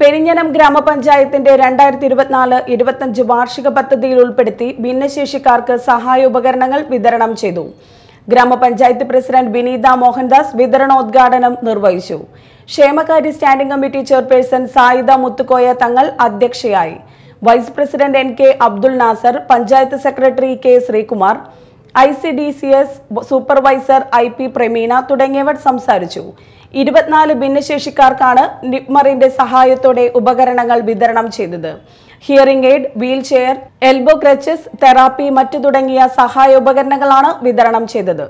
പെരിഞ്ഞനം ഗ്രാമപഞ്ചായത്തിന്റെ രണ്ടായിരത്തി ഇരുപത്തിനാല് ഇരുപത്തഞ്ച് വാർഷിക പദ്ധതിയിൽ ഉൾപ്പെടുത്തി ഭിന്നശേഷിക്കാർക്ക് സഹായോപകരണങ്ങൾ വിതരണം ചെയ്തു ഗ്രാമപഞ്ചായത്ത് പ്രസിഡന്റ് വിനീത മോഹൻദാസ് വിതരണോദ്ഘാടനം നിർവഹിച്ചു ക്ഷേമകാര്യ standing committee chairperson Sayida Muthukoya Thangal അധ്യക്ഷയായി vice president N K Abdul Nasser panchayat secretary K Sreekumar I C D C S supervisor I P Prameena തുടങ്ങിയവർ സംസാരിച്ചു ഇരുപത്തിനാല് ഭിന്നശേഷിക്കാർക്കാണ് നിപ്മറിന്റെ സഹായത്തോടെ ഉപകരണങ്ങൾ വിതരണം ചെയ്തത് hearing aid wheelchair elbow crutches therapy മറ്റു തുടങ്ങിയ സഹായ ഉപകരണങ്ങളാണ് വിതരണം ചെയ്തത്